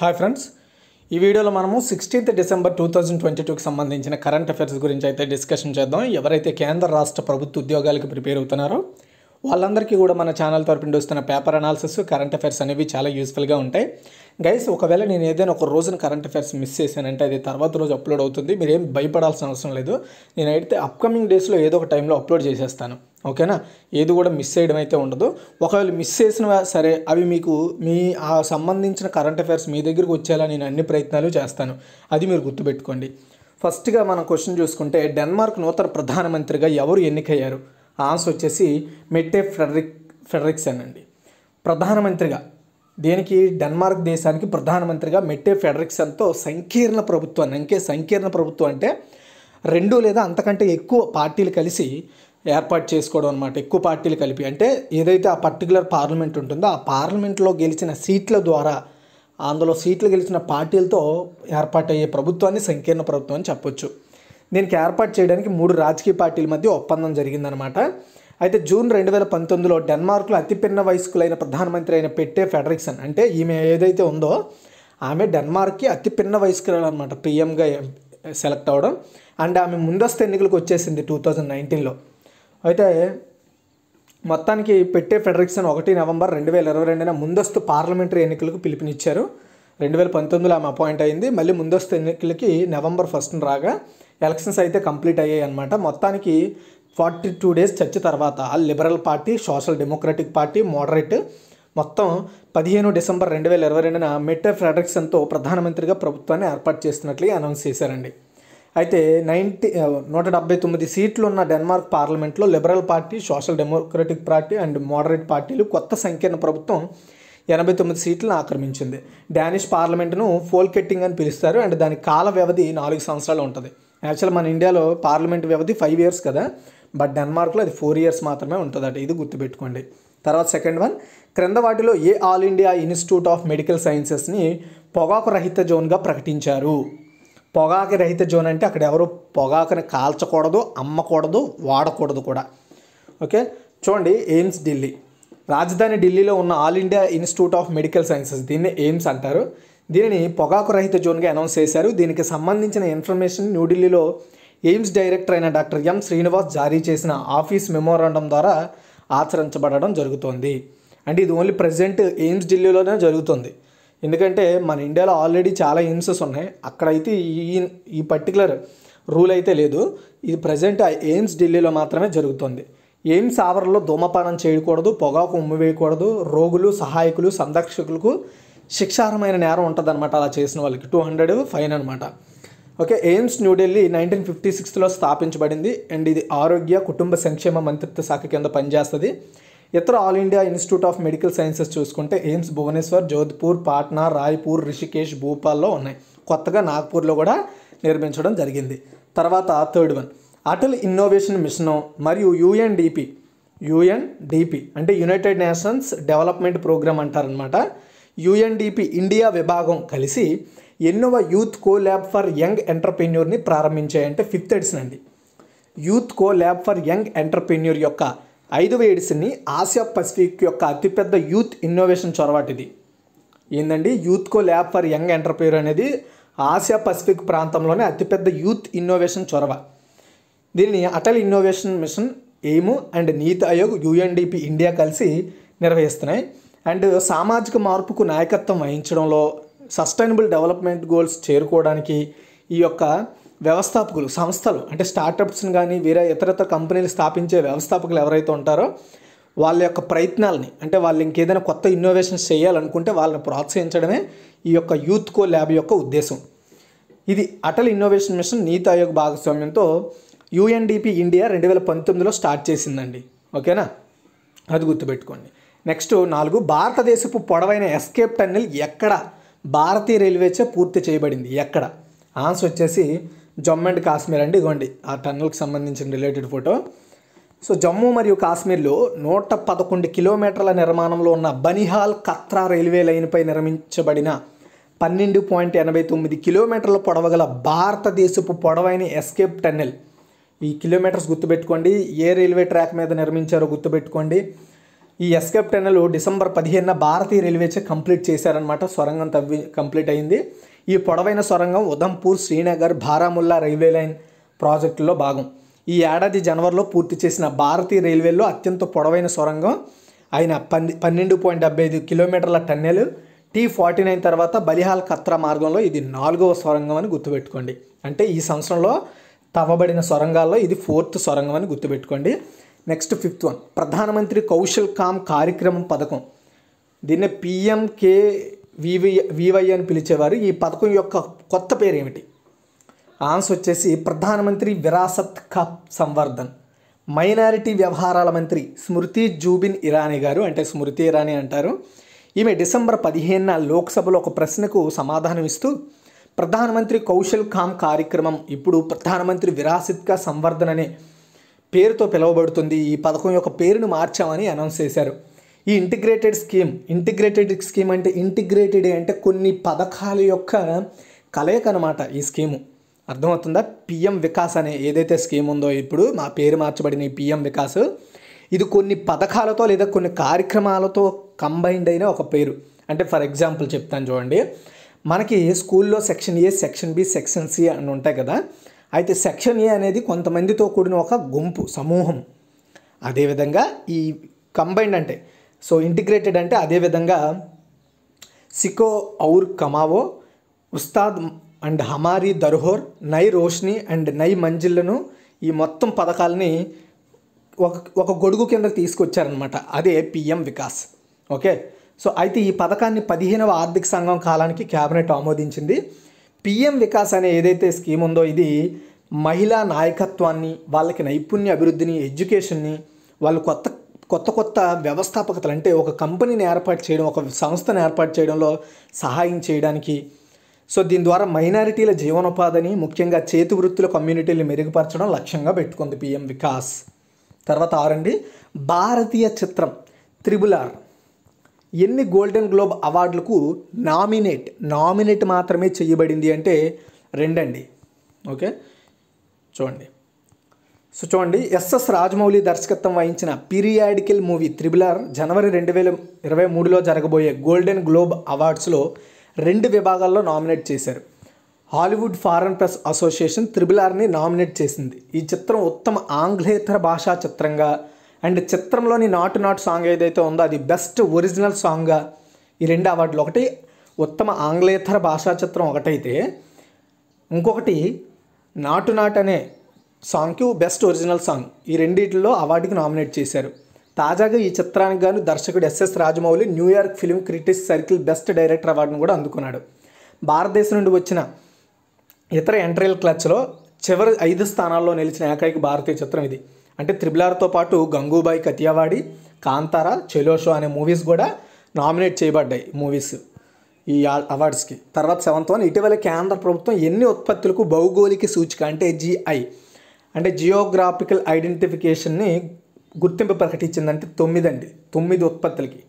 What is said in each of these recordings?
hi friends ఈ వీడియోలో మనము sixteenth December two thousand twenty టూకి సంబంధించిన కరెంట్ అఫైర్స్ గురించి అయితే డిస్కషన్ చేద్దాం ఎవరైతే కేంద్ర రాష్ట్ర ప్రభుత్వ ఉద్యోగాలకు ప్రిపేర్ అవుతున్నారో వాళ్ళందరికీ కూడా మన ఛానల్ తరపున వస్తున్న పేపర్ అనాలిసిస్ కరెంట్ అఫైర్స్ అనేవి చాలా యూస్ఫుల్గా ఉంటాయి గైస్ ఒకవేళ నేను ఏదైనా ఒక రోజున కరెంట్ అఫైర్స్ మిస్ చేశానంటే అది తర్వాత రోజు అప్లోడ్ అవుతుంది మీరేం భయపడాల్సిన అవసరం లేదు నేను అయితే అప్కమింగ్ డేస్లో ఏదో ఒక టైంలో అప్లోడ్ చేసేస్తాను ఓకేనా ఏది కూడా మిస్ చేయడం అయితే ఉండదు ఒకవేళ మిస్ చేసిన సరే అవి మీకు మీ ఆ సంబంధించిన కరెంట్ అఫైర్స్ మీ దగ్గరికి వచ్చేలా నేను అన్ని ప్రయత్నాలు చేస్తాను అది మీరు గుర్తుపెట్టుకోండి ఫస్ట్గా మనం క్వశ్చన్ చూసుకుంటే డెన్మార్క్ నూతన ప్రధానమంత్రిగా ఎవరు ఎన్నికయ్యారు ఆన్సర్ వచ్చేసి మెట్టే ఫ్రెడరిక్ ఫెడరిక్సన్ అండి ప్రధానమంత్రిగా దేనికి డెన్మార్క్ దేశానికి ప్రధానమంత్రిగా మెట్టే ఫెడరిక్సన్తో సంకీర్ణ ప్రభుత్వాన్ని ఇంకే సంకీర్ణ ప్రభుత్వం అంటే రెండు లేదా అంతకంటే ఎక్కువ పార్టీలు కలిసి ఏర్పాటు చేసుకోవడం అనమాట ఎక్కువ పార్టీలు కలిపి అంటే ఏదైతే ఆ పర్టికులర్ పార్లమెంట్ ఉంటుందో ఆ పార్లమెంట్లో గెలిచిన సీట్ల ద్వారా అందులో సీట్లు గెలిచిన పార్టీలతో ఏర్పాటయ్యే ప్రభుత్వాన్ని సంకీర్ణ ప్రభుత్వం అని చెప్పొచ్చు దీనికి ఏర్పాటు చేయడానికి మూడు రాజకీయ పార్టీల మధ్య ఒప్పందం జరిగిందనమాట అయితే జూన్ రెండు వేల పంతొమ్మిదిలో డెన్మార్క్లో అతిపిన్న వయస్కులైన ప్రధానమంత్రి అయిన పెట్టే ఫెడరిక్సన్ అంటే ఈమె ఏదైతే ఉందో ఆమె డెన్మార్క్కి అతి పిన్న వయస్కురాలు అనమాట పిఎంగా సెలెక్ట్ అవ్వడం అండ్ ఆమె ముందస్తు ఎన్నికలకు వచ్చేసింది టూ థౌజండ్ నైన్టీన్లో అయితే మొత్తానికి పెట్టే ఫెడరిక్సన్ ఒకటి నవంబర్ రెండు వేల ఇరవై రెండున ముందస్తు పార్లమెంటరీ ఎన్నికలకు పిలుపునిచ్చారు రెండు వేల పంతొమ్మిదిలో ఆమె అపాయింట్ అయింది మళ్ళీ ముందస్తు ఎన్నికలకి నవంబర్ ఫస్ట్న రాగా ఎలక్షన్స్ అయితే కంప్లీట్ అయ్యాయి అనమాట మొత్తానికి ఫార్టీ టూ డేస్ చర్చ తర్వాత liberal party social democratic party moderate మొత్తం పదిహేను డిసెంబర్ రెండు వేల ఇరవై రెండున మిట్టే ఫ్రెడరిక్సన్తో ప్రధానమంత్రిగా ప్రభుత్వాన్ని ఏర్పాటు చేస్తున్నట్లు అనౌన్స్ చేశారండి అయితే నైంటీ నూట డెబ్బై తొమ్మిది సీట్లు ఉన్న డెన్మార్క్ పార్లమెంట్లో liberal party social democratic party and moderate పార్టీలు కొత్త సంకీర్ణ ప్రభుత్వం ఎనభై తొమ్మిది సీట్లను ఆక్రమించింది డానిష్ పార్లమెంటును ఫోల్కెట్టింగ్ అని పిలుస్తారు అండ్ దాని కాల వ్యవధి నాలుగు సంవత్సరాలు ఉంటుంది యాక్చువల్ మన ఇండియాలో పార్లమెంట్ వ్యవధి ఫైవ్ ఇయర్స్ కదా బట్ డెన్మార్క్లో అది ఫోర్ ఇయర్స్ మాత్రమే ఉంటుందట ఇది గుర్తుపెట్టుకోండి తర్వాత సెకండ్ వన్ క్రింద వాటిలో ఏ all India institute of medical సైన్సెస్ని పొగాకు రహిత జోన్గా ప్రకటించారు పొగాకు రహిత జోన్ అంటే అక్కడ ఎవరు పొగాకుని కాల్చకూడదు అమ్మకూడదు వాడకూడదు కూడా ఓకే చూడండి ఎయిమ్స్ ఢిల్లీ రాజధాని ఢిల్లీలో ఉన్న all India institute of medical sciences దీన్ని ఎయిమ్స్ అంటారు దీనిని పొగాకు రహిత జోన్గా అనౌన్స్ చేశారు దీనికి సంబంధించిన ఇన్ఫర్మేషన్ న్యూఢిల్లీలో ఎయిమ్స్ డైరెక్టర్ అయిన డాక్టర్ ఎం శ్రీనివాస్ జారీ చేసిన ఆఫీస్ మెమోరాండం ద్వారా ఆచరించబడడం జరుగుతోంది అంటే ఇది ఓన్లీ ప్రజెంట్ ఎయిమ్స్ ఢిల్లీలోనే జరుగుతుంది ఎందుకంటే మన ఇండియాలో ఆల్రెడీ చాలా ఎయిమ్సెస్ ఉన్నాయి అక్కడైతే ఈ ఈ పర్టికులర్ రూల్ అయితే లేదు ఇది ప్రజెంట్ ఎయిమ్స్ ఢిల్లీలో మాత్రమే జరుగుతుంది ఎయిమ్స్ ఆవరణలో ధూమపానం చేయకూడదు పొగాకు ఉమ్మివేయకూడదు రోగులు సహాయకులు సందర్శకులకు శిక్షార్హమైన నేరం అనమాట అలా చేసిన వాళ్ళకి టూ హండ్రెడ్ ఫైన్ అనమాట okay AIIMS New Delhi nineteen fifty సిక్స్లో స్థాపించబడింది అండ్ ఇది ఆరోగ్య కుటుంబ సంక్షేమ మంత్రిత్వ శాఖ కింద పనిచేస్తుంది ఇతర all India institute of medical sciences చూసుకుంటే ఎయిమ్స్ భువనేశ్వర్ జోధ్పూర్ పాట్నా రాయ్పూర్ రిషికేష్ భూపాల్లో ఉన్నాయి కొత్తగా నాగ్పూర్లో కూడా నిర్మించడం జరిగింది తర్వాత third one Atal innovation mission మరియు యుఎన్డిపి యుఎన్డిపి అంటే యునైటెడ్ నేషన్స్ డెవలప్మెంట్ ప్రోగ్రామ్ అంటారనమాట యుఎన్డిపి ఇండియా విభాగం కలిసి ఎన్నోవ youth co lab for young ఎంటర్ప్రెన్యూర్ని ప్రారంభించాయంటే ఫిఫ్త్ ఎడిషన్ అండి youth co lab for young entrepreneur యొక్క ఐదవ ఎడిషన్ని ఆసియా పసిఫిక్ యొక్క అతిపెద్ద యూత్ ఇన్నోవేషన్ చొరవాటిది ఏంటండి youth co lab for young entrepreneur అనేది ఆసియా పసిఫిక్ ప్రాంతంలోనే అతిపెద్ద యూత్ ఇన్నోవేషన్ చొరవ దీన్ని Atal innovation mission AIM and NITI Aayog UNDP India కలిసి నిర్వహిస్తున్నాయి అండ్ సామాజిక మార్పుకు నాయకత్వం వహించడంలో సస్టైనబుల్ డెవలప్మెంట్ గోల్స్ చేరుకోవడానికి ఈ యొక్క వ్యవస్థాపకులు సంస్థలు అంటే స్టార్టప్స్ని కానీ వేరే ఇతరతర కంపెనీలు స్థాపించే వ్యవస్థాపకులు ఎవరైతే ఉంటారో వాళ్ళ యొక్క ప్రయత్నాలని అంటే వాళ్ళు ఇంకేదైనా కొత్త ఇన్నోవేషన్స్ చేయాలనుకుంటే వాళ్ళని ప్రోత్సహించడమే ఈ యొక్క యూత్ కో ల్యాబ్ యొక్క ఉద్దేశం ఇది అటల్ ఇన్నోవేషన్ మిషన్ నీతి ఆయోగ్ భాగస్వామ్యంతో యుఎన్డిపి ఇండియా రెండు వేల పంతొమ్మిదిలో స్టార్ట్ చేసిందండి ఓకేనా అది గుర్తుపెట్టుకోండి నెక్స్ట్ నాలుగు భారతదేశపు పొడవైన ఎస్కేప్ టన్నెల్ ఎక్కడ భారతీయ రైల్వేచే పూర్తి చేయబడింది ఎక్కడ ఆన్సర్ వచ్చేసి జమ్మూ అండ్ కాశ్మీర్ అండి ఇదిగోండి ఆ టన్నెల్కి సంబంధించిన రిలేటెడ్ ఫోటో సో జమ్మూ మరియు కాశ్మీర్లో నూట పదకొండు కిలోమీటర్ల నిర్మాణంలో ఉన్న బనిహాల్ కత్రా రైల్వే లైన్పై నిర్మించబడిన పన్నెండు పాయింట్ ఎనభై తొమ్మిది కిలోమీటర్ల పొడవగల భారతదేశపు పొడవైన ఎస్కేప్ టన్నెల్ ఈ కిలోమీటర్స్ గుర్తుపెట్టుకోండి ఏ రైల్వే ట్రాక్ మీద నిర్మించారో గుర్తుపెట్టుకోండి ఈ ఎస్కేప్ టెనల్ డిసెంబర్ పదిహేనున భారతీయ రైల్వేచే కంప్లీట్ చేశారనమాట సొరంగం తవ్వి కంప్లీట్ అయింది ఈ పొడవైన సొరంగం ఉదంపూర్ శ్రీనగర్ బారాముల్లా రైల్వే లైన్ ప్రాజెక్టులో భాగం ఈ ఏడాది జనవరిలో పూర్తి చేసిన భారతీయ రైల్వేలో అత్యంత పొడవైన సొరంగం అయిన పన్నె పన్నెండు పాయింట్ డెబ్బై ఐదు కిలోమీటర్ల టన్నెల్ టీ ఫార్టీ నైన్ తర్వాత బలిహాల్ కత్రా మార్గంలో ఇది నాలుగవ సొరంగం అని గుర్తుపెట్టుకోండి అంటే ఈ సంవత్సరంలో తవ్వబడిన సొరంగాల్లో ఇది ఫోర్త్ సొరంగం అని గుర్తుపెట్టుకోండి నెక్స్ట్ ఫిఫ్త్ వన్ ప్రధానమంత్రి కౌశల్ కామ్ కార్యక్రమం పథకం దీన్ని పిఎం కే వివై అని పిలిచేవారు ఈ పథకం యొక్క కొత్త పేరు ఏమిటి ఆన్సర్ వచ్చేసి ప్రధానమంత్రి విరాసత్ కప్ సంవర్ధన్ మైనారిటీ వ్యవహారాల మంత్రి స్మృతి జూబిన్ ఇరానీ గారు అంటే స్మృతి ఇరానీ అంటారు ఈమె డిసెంబర్ పదిహేనున లోక్సభలో ఒక ప్రశ్నకు సమాధానం ఇస్తూ ప్రధానమంత్రి కౌశల్ కామ్ కార్యక్రమం ఇప్పుడు ప్రధానమంత్రి కా సంవర్ధన్ అనే పేరుతో పిలువబడుతుంది ఈ పథకం యొక్క పేరును మార్చామని అనౌన్స్ చేశారు ఈ ఇంటిగ్రేటెడ్ స్కీమ్ ఇంటిగ్రేటెడ్ స్కీమ్ అంటే ఇంటిగ్రేటెడ్ అంటే కొన్ని పథకాల యొక్క కలయిక అనమాట ఈ స్కీము అర్థమవుతుందా పిఎం వికాస్ అనే ఏదైతే స్కీమ్ ఉందో ఇప్పుడు మా పేరు మార్చబడిన ఈ పిఎం వికాస్ ఇది కొన్ని పథకాలతో లేదా కొన్ని కార్యక్రమాలతో కంబైన్డ్ అయిన ఒక పేరు అంటే ఫర్ ఎగ్జాంపుల్ చెప్తాను చూడండి మనకి స్కూల్లో section A section B section C అని ఉంటాయి కదా అయితే సెక్షన్ ఏ అనేది కొంతమందితో కూడిన ఒక గుంపు సమూహం అదేవిధంగా ఈ కంబైన్డ్ అంటే సో ఇంటిగ్రేటెడ్ అంటే అదేవిధంగా సికో ఔర్ కమావో ఉస్తాద్ అండ్ హమారీ దర్హోర్ నై రోష్ని అండ్ నై మంజిల్లను ఈ మొత్తం పథకాలని ఒక ఒక గొడుగు కింద తీసుకొచ్చారనమాట అదే పిఎం వికాస్ ఓకే సో అయితే ఈ పథకాన్ని పదిహేనవ ఆర్థిక సంఘం కాలానికి కేబినెట్ ఆమోదించింది పిఎం వికాస్ అనే ఏదైతే స్కీమ్ ఉందో ఇది మహిళా నాయకత్వాన్ని వాళ్ళకి నైపుణ్య అభివృద్ధిని ఎడ్యుకేషన్ని వాళ్ళు కొత్త కొత్త కొత్త వ్యవస్థాపకతలు అంటే ఒక కంపెనీని ఏర్పాటు చేయడం ఒక సంస్థను ఏర్పాటు చేయడంలో సహాయం చేయడానికి సో దీని ద్వారా మైనారిటీల జీవనోపాధిని ముఖ్యంగా చేతి వృత్తుల కమ్యూనిటీని మెరుగుపరచడం లక్ష్యంగా పెట్టుకుంది పిఎం వికాస్ తర్వాత ఆరండి భారతీయ చిత్రం త్రిబులార్ ఆర్ ఎన్ని గోల్డెన్ గ్లోబ్ అవార్డులకు నామినేట్ నామినేట్ మాత్రమే చేయబడింది అంటే రెండండి ఓకే చూడండి సో చూడండి ఎస్ఎస్ రాజమౌళి దర్శకత్వం వహించిన పీరియాడికల్ మూవీ త్రిబులర్ జనవరి రెండు వేల ఇరవై మూడులో జరగబోయే గోల్డెన్ గ్లోబ్ అవార్డ్స్లో రెండు విభాగాల్లో నామినేట్ చేశారు Hollywood foreign press association triple ఆర్ని నామినేట్ చేసింది ఈ చిత్రం ఉత్తమ ఆంగ్లేతర భాషా చిత్రంగా అండ్ చిత్రంలోని నాటు నాటు సాంగ్ ఏదైతే ఉందో అది బెస్ట్ ఒరిజినల్ సాంగ్గా ఈ రెండు అవార్డులు ఒకటి ఉత్తమ ఆంగ్లేతర భాషా చిత్రం ఒకటైతే ఇంకొకటి నాటు నాట్ అనే సాంగ్కి బెస్ట్ ఒరిజినల్ సాంగ్ ఈ రెండింటిలో అవార్డుకి నామినేట్ చేశారు తాజాగా ఈ చిత్రానికి గాను దర్శకుడు SS Rajamouli New York film critics circle best director అవార్డును కూడా అందుకున్నాడు భారతదేశం నుండి వచ్చిన ఇతర ఎంట్రీల క్లచ్లో చివరి ఐదు స్థానాల్లో నిలిచిన ఏకైక భారతీయ చిత్రం ఇది అంటే త్రిబులార్తో పాటు గంగూబాయి కతియావాడి కాంతార చెలోషో అనే మూవీస్ కూడా నామినేట్ చేయబడ్డాయి మూవీస్ ఈ అవార్డ్స్కి తర్వాత సెవెంత్ వన్ ఇటీవల కేంద్ర ప్రభుత్వం ఎన్ని ఉత్పత్తులకు భౌగోళిక సూచిక అంటే జిఐ అంటే జియోగ్రాఫికల్ ఐడెంటిఫికేషన్ని గుర్తింపు ప్రకటించిందంటే తొమ్మిది అండి తొమ్మిది ఉత్పత్తులకి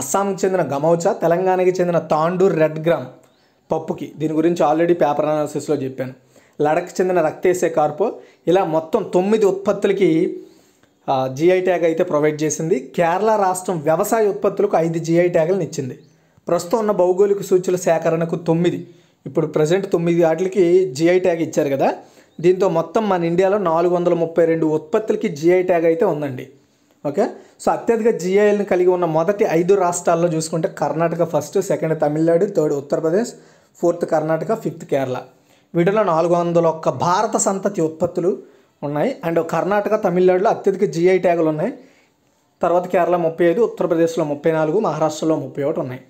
అస్సాంకి చెందిన గమౌచా తెలంగాణకి చెందిన తాండూర్ రెడ్ గ్రామ్ పప్పుకి దీని గురించి ఆల్రెడీ పేపర్ అనాలిసిస్లో చెప్పాను లడక్ చెందిన రక్తేసే కార్పు ఇలా మొత్తం తొమ్మిది ఉత్పత్తులకి జిఐ ట్యాగ్ అయితే ప్రొవైడ్ చేసింది కేరళ రాష్ట్రం వ్యవసాయ ఉత్పత్తులకు ఐదు జిఐ ట్యాగ్లను ఇచ్చింది ప్రస్తుతం ఉన్న భౌగోళిక సూచనల సేకరణకు తొమ్మిది ఇప్పుడు ప్రజెంట్ తొమ్మిది వాటికి జిఐ ట్యాగ్ ఇచ్చారు కదా దీంతో మొత్తం మన ఇండియాలో నాలుగు వందల ముప్పై రెండు ఉత్పత్తులకి జిఐ ట్యాగ్ అయితే ఉందండి ఓకే సో అత్యధిక జిఐలను కలిగి ఉన్న మొదటి ఐదు రాష్ట్రాల్లో చూసుకుంటే Karnataka first second Tamil Nadu third Uttar Pradesh fourth Karnataka fifth Kerala వీటిలో నాలుగు వందల ఒక్క భారత సంతతి ఉత్పత్తులు ఉన్నాయి అండ్ కర్ణాటక తమిళనాడులో అత్యధిక జిఐ ట్యాగులు ఉన్నాయి తర్వాత కేరళ ముప్పై ఐదు ఉత్తరప్రదేశ్లో ముప్పై నాలుగు మహారాష్ట్రలో ముప్పై ఒకటి ఉన్నాయి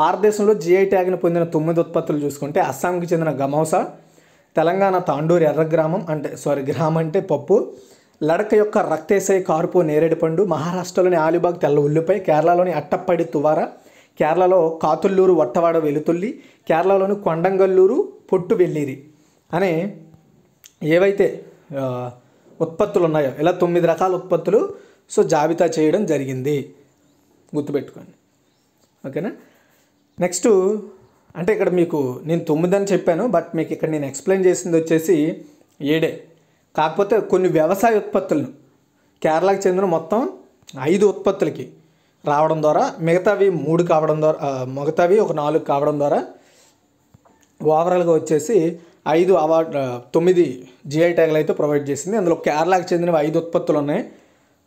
భారతదేశంలో జిఐ ట్యాగ్ను పొందిన తొమ్మిది ఉత్పత్తులు చూసుకుంటే అస్సాంకి చెందిన గమోసా తెలంగాణ తాండూరు ఎర్రగ్రామం అంటే సారీ గ్రామం అంటే పప్పు లడక యొక్క రక్తేశై కార్పు నేరేడు పండు మహారాష్ట్రలోని ఆలిబాగ్ తెల్ల ఉల్లిపాయ కేరళలోని అట్టప్పడి తువారా కేరళలో కాతుల్లూరు వట్టవాడ వెలుతుల్లి కేరళలోని కొండంగల్లూరు పొట్టు వెళ్ళిరి అనే ఏవైతే ఉత్పత్తులు ఉన్నాయో ఇలా తొమ్మిది రకాల ఉత్పత్తులు సో జాబితా చేయడం జరిగింది గుర్తుపెట్టుకోండి ఓకేనా నెక్స్ట్ అంటే ఇక్కడ మీకు నేను తొమ్మిదని చెప్పాను బట్ మీకు ఇక్కడ నేను ఎక్స్ప్లెయిన్ చేసింది వచ్చేసి ఏడే కాకపోతే కొన్ని వ్యవసాయ ఉత్పత్తులను కేరళకు చెందిన మొత్తం ఐదు ఉత్పత్తులకి రావడం ద్వారా మిగతావి మూడు కావడం ద్వారా మిగతావి ఒక నాలుగు కావడం ద్వారా ఓవరాల్గా వచ్చేసి ఐదు అవార్డు తొమ్మిది జిఐ ట్యాగ్లు అయితే ప్రొవైడ్ చేసింది అందులో కేరళకు చెందినవి ఐదు ఉత్పత్తులు ఉన్నాయి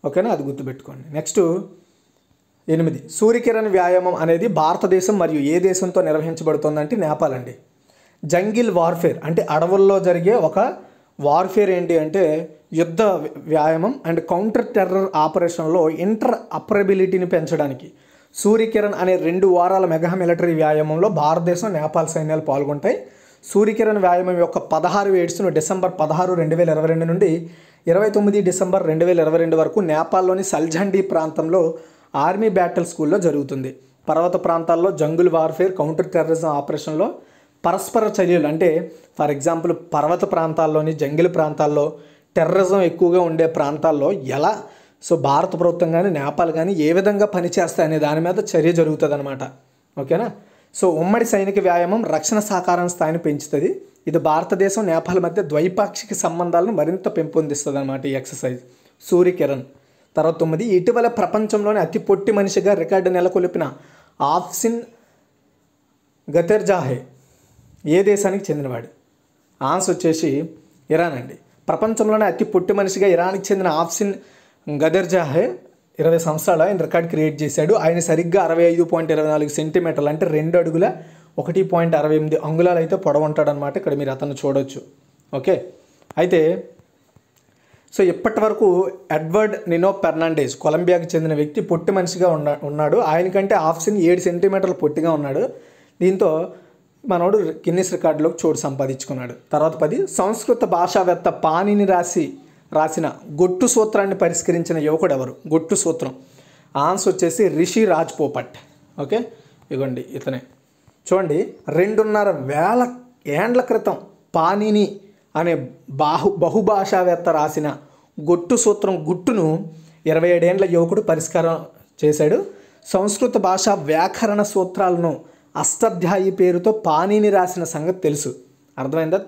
ఓకేనా అది గుర్తుపెట్టుకోండి నెక్స్ట్ ఎనిమిది సూర్యకిరణ్ వ్యాయామం అనేది భారతదేశం మరియు ఏ దేశంతో నిర్వహించబడుతుందంటే నేపాల్ అండి జంగిల్ వార్ఫేర్ అంటే అడవుల్లో జరిగే ఒక వార్ఫేర్ ఏంటి అంటే యుద్ధ వ్యాయామం అండ్ కౌంటర్ టెర్రర్ ఆపరేషన్లో ఇంటర్ అపరబిలిటీని పెంచడానికి సూర్యకిరణ్ అనే రెండు వారాల మెగా మిలిటరీ వ్యాయామంలో భారతదేశం నేపాల్ సైన్యాలు పాల్గొంటాయి సూర్యకిరణ్ వ్యాయామం యొక్క పదహారు ఎయిడ్స్ను డిసెంబర్ పదహారు రెండు వేల ఇరవై రెండు నుండి ఇరవై తొమ్మిది డిసెంబర్ రెండు వేల ఇరవై రెండు వరకు నేపాల్లోని సల్జండి ప్రాంతంలో ఆర్మీ బ్యాటిల్ స్కూల్లో జరుగుతుంది పర్వత ప్రాంతాల్లో జంగుల్ వార్ఫేర్ కౌంటర్ టెర్రరిజం ఆపరేషన్లో పరస్పర చర్యలు అంటే ఫర్ ఎగ్జాంపుల్ పర్వత ప్రాంతాల్లోని జంగిల్ ప్రాంతాల్లో టెర్రరిజం ఎక్కువగా ఉండే ప్రాంతాల్లో ఎలా సో భారత ప్రభుత్వం కానీ నేపాల్ కానీ ఏ విధంగా పనిచేస్తాయి అనే దాని మీద చర్య జరుగుతుంది అనమాట ఓకేనా సో ఉమ్మడి సైనిక వ్యాయామం రక్షణ సహకారం స్థాయిని పెంచుతుంది ఇది భారతదేశం నేపాల్ మధ్య ద్వైపాక్షిక సంబంధాలను మరింత పెంపొందిస్తుంది అనమాట ఈ ఎక్సర్సైజ్ సూర్యకిరణ్ తర్వాత తొమ్మిది ఇటీవల ప్రపంచంలోనే అతి పొట్టి మనిషిగా రికార్డు నెలకొల్పిన ఆఫ్సిన్ గతెర్జాహే ఏ దేశానికి చెందినవాడు ఆన్సర్ వచ్చేసి ఇరాన్ అండి ప్రపంచంలోనే అతి పుట్టి మనిషిగా ఇరాన్కి చెందిన ఆఫ్సిన్ గదర్జాహే ఇరవై సంవత్సరాలు ఆయన రికార్డ్ క్రియేట్ చేశాడు ఆయన సరిగ్గా అరవై ఐదు పాయింట్ ఇరవై నాలుగు సెంటీమీటర్లు అంటే రెండు అడుగుల ఒకటి పాయింట్ అరవై ఎనిమిది అంగుళాలు అయితే పొడవంటాడనమాట ఇక్కడ మీరు అతను చూడొచ్చు ఓకే అయితే సో ఇప్పటి వరకు ఎడ్వర్డ్ నినో ఫెర్నాండేజ్ కొలంబియాకి చెందిన వ్యక్తి పొట్టి మనిషిగా ఉన్నా ఉన్నాడు ఆయనకంటే ఆఫ్సిన్ ఏడు సెంటీమీటర్లు పొట్టిగా ఉన్నాడు దీంతో మనోడు గిన్నెస్ రికార్డులోకి చోటు సంపాదించుకున్నాడు తర్వాత పది సంస్కృత భాషావేత్త పాణిని రాసి రాసిన గొట్టు సూత్రాన్ని పరిష్కరించిన యువకుడు ఎవరు గొట్టు సూత్రం ఆన్సర్ వచ్చేసి రిషి రాజ్ పోపట్ ఓకే ఇగోండి ఇతనే చూడండి రెండున్నర వేల ఏండ్ల క్రితం పాణిని అనే బాహు బహుభాషావేత్త రాసిన గొట్టు సూత్రం గుట్టును ఇరవై ఏడేండ్ల యువకుడు పరిష్కారం చేశాడు సంస్కృత భాష వ్యాకరణ సూత్రాలను అష్టాధ్యాయి పేరుతో పాణిని రాసిన సంగతి తెలుసు అర్థమైందా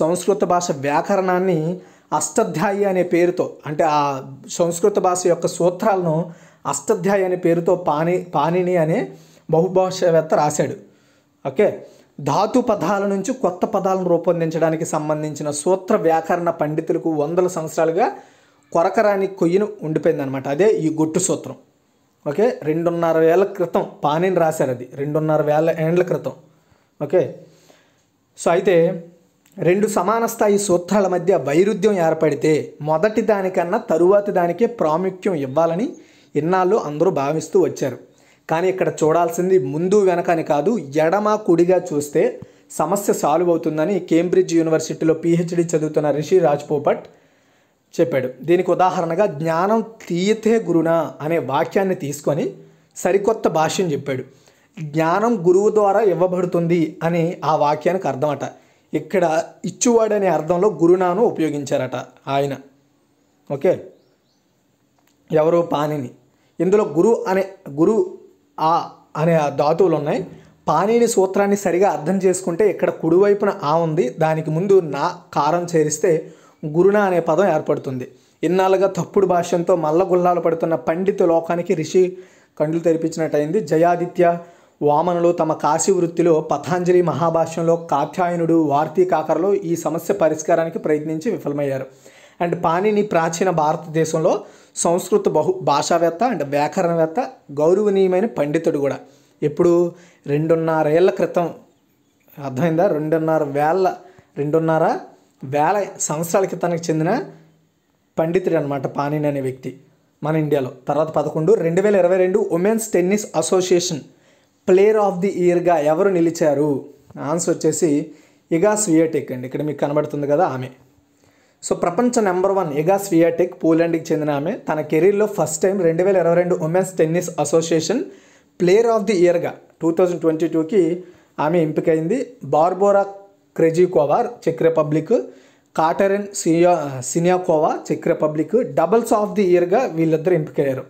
సంస్కృత భాష వ్యాకరణాన్ని అష్టాధ్యాయి అనే పేరుతో అంటే ఆ సంస్కృత భాష యొక్క సూత్రాలను అష్టాధ్యాయి అనే పేరుతో పాణి పాణిని అనే బహుభాషవేత్త రాశాడు ఓకే ధాతు పదాల నుంచి కొత్త పదాలను రూపొందించడానికి సంబంధించిన సూత్ర వ్యాకరణ పండితులకు వందల సంవత్సరాలుగా కొరకరాని కొయ్యను ఉండిపోయిందనమాట అదే ఈ గుట్టు సూత్రం ఓకే రెండున్నర వేల క్రితం పానీని రాశారు అది రెండున్నర వేల ఏండ్ల క్రితం ఓకే సో అయితే రెండు సమాన స్థాయి సూత్రాల మధ్య వైరుధ్యం ఏర్పడితే మొదటి దానికన్నా తరువాతి దానికే ప్రాముఖ్యం ఇవ్వాలని ఇన్నాళ్ళు అందరూ భావిస్తూ వచ్చారు కానీ ఇక్కడ చూడాల్సింది ముందు వెనకని కాదు ఎడమ కుడిగా చూస్తే సమస్య సాల్వ్ అవుతుందని కేంబ్రిడ్జ్ యూనివర్సిటీలో పీహెచ్డీ చదువుతున్న రిషి రాజ్ పోపట్ చెప్పాడు దీనికి ఉదాహరణగా జ్ఞానం తీయతే గురునా అనే వాక్యాన్ని తీసుకొని సరికొత్త భాష్యం చెప్పాడు జ్ఞానం గురువు ద్వారా ఇవ్వబడుతుంది అని ఆ వాక్యానికి అర్థమట ఇక్కడ ఇచ్చువాడనే అర్థంలో గురునాను ఉపయోగించారట ఆయన ఓకే ఎవరు పాణిని ఇందులో గురు అనే గురు ఆ అనే ధాతువులు ఉన్నాయి పాణిని సూత్రాన్ని సరిగా అర్థం చేసుకుంటే ఇక్కడ కుడివైపున ఆ ఉంది దానికి ముందు నా కారం చేరిస్తే గురుణ అనే పదం ఏర్పడుతుంది ఇన్నాళ్ళుగా తప్పుడు భాష్యంతో మల్లగుల్లాలు పడుతున్న పండిత లోకానికి రిషి కండ్లు తెరిపించినట్టయింది జయాదిత్య వామనులు తమ కాశీ వృత్తిలో పతాంజలి మహాభాష్యంలో కాత్యాయనుడు కాకరలో ఈ సమస్య పరిష్కారానికి ప్రయత్నించి విఫలమయ్యారు అండ్ పాణిని ప్రాచీన భారతదేశంలో సంస్కృత బహు భాషావేత్త అండ్ వ్యాకరణవేత్త గౌరవనీయమైన పండితుడు కూడా ఇప్పుడు రెండున్నరేళ్ల క్రితం అర్థమైందా రెండున్నర వేల రెండున్నర వేల సంవత్సరాల క్రితానికి చెందిన పండితుడు అనమాట పానీని అనే వ్యక్తి మన ఇండియాలో తర్వాత పదకొండు రెండు వేల ఇరవై రెండు women's tennis association player of the ఇయర్గా ఎవరు నిలిచారు ఆన్సర్ వచ్చేసి ఇగా స్వియాటెక్ అండి ఇక్కడ మీకు కనబడుతుంది కదా ఆమె సో ప్రపంచ నెంబర్ వన్ ఇగా స్వియాటెక్ పోలాండ్కి చెందిన ఆమె తన కెరీర్లో ఫస్ట్ టైం రెండు వేల ఇరవై రెండు women's tennis association player of the ఇయర్గా టూ థౌజండ్ ట్వంటీ టూకి ఆమె ఎంపికైంది బార్బోరా క్రెజికోవా చెక్ రిపబ్లిక్ కాటరెన్ సియా సినియాకోవా చెక్ రిపబ్లిక్ డబల్స్ ఆఫ్ ది ఇయర్గా వీళ్ళిద్దరు ఎంపికయ్యారు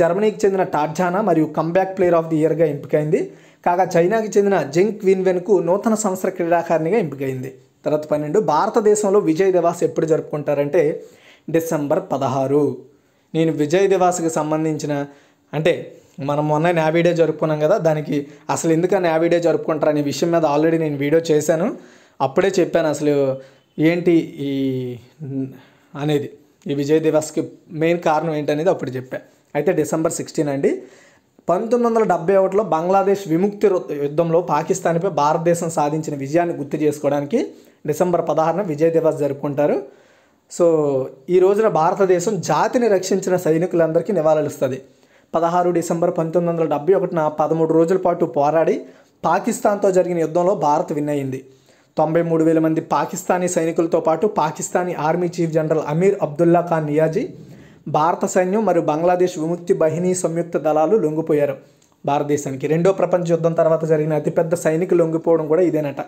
జర్మనీకి చెందిన Tatjana Maria comeback player of the ఇయర్గా ఎంపికైంది కాగా చైనాకి చెందిన జింక్ విన్వెన్కు నూతన సంవత్సర క్రీడాకారిణిగా ఎంపికైంది తర్వాత పన్నెండు భారతదేశంలో విజయ్ దివాస్ ఎప్పుడు జరుపుకుంటారంటే డిసెంబర్ పదహారు నేను విజయ్ దివాస్కి సంబంధించిన అంటే మనం మొన్న న్యాబీ డే జరుపుకున్నాం కదా దానికి అసలు ఎందుకు న్యాబీ డే జరుపుకుంటారు అనే విషయం మీద ఆల్రెడీ నేను వీడియో చేశాను అప్పుడే చెప్పాను అసలు ఏంటి ఈ అనేది ఈ విజయ్ దివస్కి మెయిన్ కారణం ఏంటనేది అప్పుడు చెప్పాను అయితే డిసెంబర్ సిక్స్టీన్ అండి పంతొమ్మిది వందల డెబ్బై ఒకటిలో బంగ్లాదేశ్ విముక్తి యుద్ధంలో పాకిస్తాన్పై భారతదేశం సాధించిన విజయాన్ని గుర్తు చేసుకోవడానికి డిసెంబర్ పదహారున విజయ్ దివస్ జరుపుకుంటారు సో ఈ రోజున భారతదేశం జాతిని రక్షించిన సైనికులందరికీ ఇస్తుంది పదహారు డిసెంబర్ పంతొమ్మిది వందల డెబ్బై ఒకటిన పదమూడు రోజుల పాటు పోరాడి పాకిస్తాన్తో జరిగిన యుద్ధంలో భారత్ విన్ అయింది తొంభై మూడు వేల మంది పాకిస్తానీ సైనికులతో పాటు Pakistani army chief general Amir Abdullah Khan Niazi భారత సైన్యం మరియు బంగ్లాదేశ్ విముక్తి బహినీ సంయుక్త దళాలు లొంగిపోయారు భారతదేశానికి రెండో ప్రపంచ యుద్ధం తర్వాత జరిగిన అతిపెద్ద సైనిక లొంగిపోవడం కూడా ఇదేనట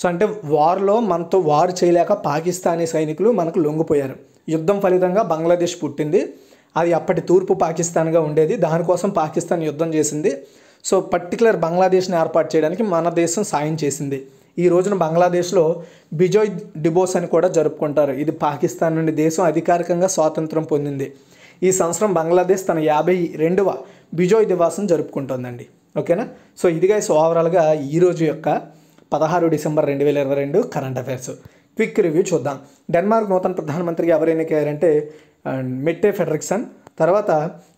సో అంటే వార్లో మనతో వారు చేయలేక పాకిస్తానీ సైనికులు మనకు లొంగిపోయారు యుద్ధం ఫలితంగా బంగ్లాదేశ్ పుట్టింది అది అప్పటి తూర్పు పాకిస్తాన్గా ఉండేది దానికోసం పాకిస్తాన్ యుద్ధం చేసింది సో పర్టికులర్ బంగ్లాదేశ్ని ఏర్పాటు చేయడానికి మన దేశం సాయం చేసింది ఈ రోజున బంగ్లాదేశ్లో బిజోయ్ డిబోస్ అని కూడా జరుపుకుంటారు ఇది పాకిస్తాన్ నుండి దేశం అధికారికంగా స్వాతంత్రం పొందింది ఈ సంవత్సరం బంగ్లాదేశ్ తన యాభై రెండవ బిజోయ్ దివాసం జరుపుకుంటుందండి ఓకేనా సో ఇదిగా సో ఓవరాల్గా ఈరోజు యొక్క పదహారు డిసెంబర్ రెండు వేల ఇరవై రెండు కరెంట్ అఫైర్స్ క్విక్ రివ్యూ చూద్దాం డెన్మార్క్ నూతన ప్రధానమంత్రిగా ఎవరైనా ఎన్నికయ్యారంటే అండ్ మెట్టే ఫెడరిక్సన్ తర్వాత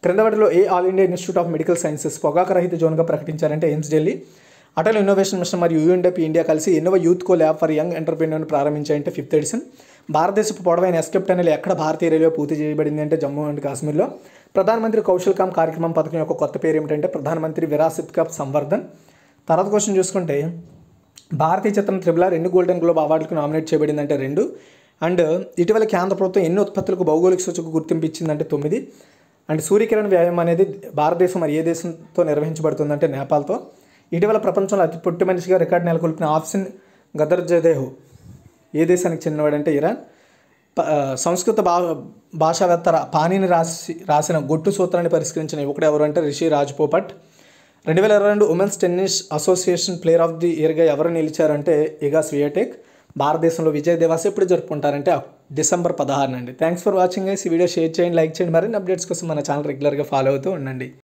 క్రిందవాటిలో ఏ all India institute of medical sciences పొగాకు రహిత జోన్గా ప్రకటించారంటే AIIMS Delhi Atal innovation mission మరియు యూఎన్డపీ ఇండియా కలిసి ఎన్నో youth co lab for young ఎంటర్ప్రీనియర్ని ప్రారంభించాయంటే ఫిఫ్త్ ఎడిషన్ భారతదేశపు పొడవైన ఎస్కెప్ టనల్ ఎక్కడ భారతీయ రైల్వే పూర్తి చేయబడింది అంటే జమ్మూ అండ్ కాశ్మీర్లో ప్రధానమంత్రి కౌశల్ కామ్ కార్యక్రమం పథకం యొక్క కొత్త పేరు ఏమిటంటే ప్రధానమంత్రి విరాసిత్ కప్ సంవర్ధన్ తర్వాత క్వశ్చన్ చూసుకుంటే భారతీయ చిత్రం త్రిబులార్ ఎన్ని గోల్డెన్ గ్లోబ్ అవార్డులకు నామినేట్ చేయబడిందంటే రెండు అండ్ ఇటీవల కేంద్ర ప్రభుత్వం ఎన్ని ఉత్పత్తులకు భౌగోళిక సూచక గుర్తింపు ఇచ్చిందంటే తొమ్మిది అండ్ సూర్యకిరణ్ వ్యాయామం అనేది భారతదేశం మరి ఏ దేశంతో నిర్వహించబడుతుందంటే నేపాల్తో ఇటీవల ప్రపంచంలో అతి పొట్టి మనిషిగా రికార్డు నెలకొల్పిన ఆఫ్సిన్ జదేహు ఏ దేశానికి చెందినవాడంటే ఇరాన్ సంస్కృత భా భాషావేత్త పానీని రాసి రాసిన గొట్టు సూత్రాన్ని పరిష్కరించిన ఒకటి ఎవరు అంటే రిషి రాజ్ పోపట్ రెండు వేల ఇరవై రెండు women's tennis association player of the ఇయర్గా ఎవరు నిలిచారంటే ఇగా స్వియాటెక్ భారతదేశంలో విజయ్ దివాస్ ఎప్పుడు జరుపుకుంటారంటే డిసెంబర్ పదహారునండి థ్యాంక్స్ ఫర్ వాచింగ్ గైస్ ఈ వీడియో షేర్ చేయండి లైక్ చేయండి మరిన్ని అప్డేట్స్ కోసం మన ఛానల్ రెగ్యులర్గా ఫాలో అవుతూ ఉండండి